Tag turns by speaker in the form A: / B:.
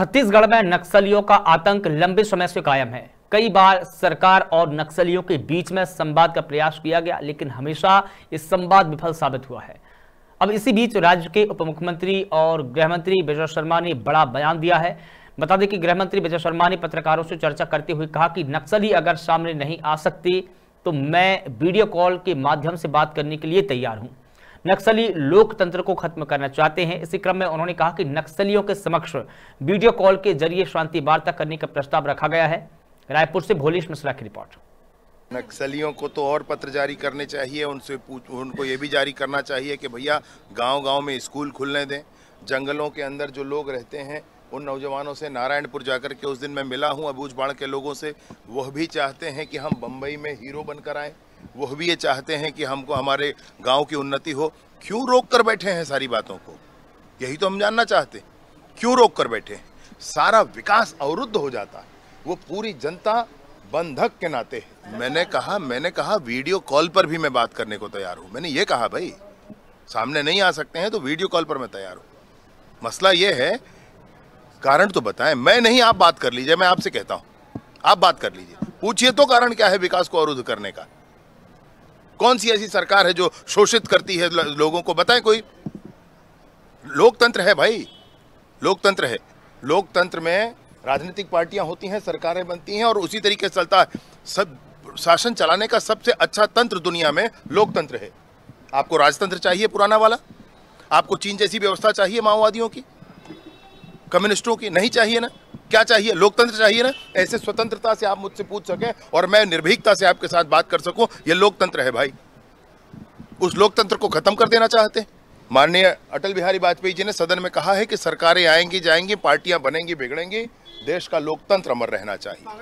A: छत्तीसगढ़ में नक्सलियों का आतंक लंबे समय से कायम है कई बार सरकार और नक्सलियों के बीच में संवाद का प्रयास किया गया लेकिन हमेशा इस संवाद विफल साबित हुआ है अब इसी बीच राज्य के उप मुख्यमंत्री और गृहमंत्री विजय शर्मा ने बड़ा बयान दिया है बता दें कि गृहमंत्री विजय शर्मा ने पत्रकारों से चर्चा करते हुए कहा कि नक्सली अगर सामने नहीं आ सकती तो मैं वीडियो कॉल के माध्यम से बात करने के लिए तैयार हूं नक्सली लोकतंत्र को खत्म करना चाहते हैं इसी क्रम में उन्होंने कहा कि नक्सलियों के समक्ष वीडियो कॉल के जरिए शांति वार्ता करने का प्रस्ताव रखा गया है रायपुर से भोलेश मिश्रा की रिपोर्ट
B: नक्सलियों को तो और पत्र जारी करने चाहिए उनसे उनको ये भी जारी करना चाहिए कि भैया गांव गांव में स्कूल खुलने दें जंगलों के अंदर जो लोग रहते हैं उन नौजवानों से नारायणपुर जाकर के उस दिन मैं मिला हूँ अबूझ के लोगों से वह भी चाहते हैं कि हम बम्बई में हीरो बनकर आएँ वह भी ये चाहते हैं कि हमको हमारे गांव की उन्नति हो क्यों रोक कर बैठे हैं सारी बातों को यही तो हम जानना चाहते हैं क्यों रोक कर बैठे हैं सारा विकास अवरुद्ध हो जाता है वो पूरी जनता बंधक के नाते है मैंने कहा मैंने कहा वीडियो कॉल पर भी मैं बात करने को तैयार हूँ मैंने ये कहा भाई सामने नहीं आ सकते हैं तो वीडियो कॉल पर मैं तैयार हूँ मसला ये है कारण तो बताएं मैं नहीं आप बात कर लीजिए मैं आपसे कहता हूँ आप बात कर लीजिए पूछिए तो कारण क्या है विकास को अवरुद्ध करने का कौन सी ऐसी सरकार है जो शोषित करती है लोगों को बताएं कोई लोकतंत्र है भाई लोकतंत्र है लोकतंत्र में राजनीतिक पार्टियां होती हैं सरकारें बनती हैं और उसी तरीके से चलता है सब शासन चलाने का सबसे अच्छा तंत्र दुनिया में लोकतंत्र है आपको राजतंत्र चाहिए पुराना वाला आपको चीन जैसी व्यवस्था चाहिए माओवादियों की कम्युनिस्टों की नहीं चाहिए ना क्या चाहिए लोकतंत्र चाहिए ना ऐसे स्वतंत्रता से आप मुझसे पूछ सके और मैं निर्भीकता से आपके साथ बात कर सकूं ये लोकतंत्र है भाई उस लोकतंत्र को ख़त्म कर देना चाहते माननीय अटल बिहारी वाजपेयी जी ने सदन में कहा है कि सरकारें आएंगी जाएंगी पार्टियां बनेंगी बिगड़ेंगी देश का लोकतंत्र अमर रहना चाहिए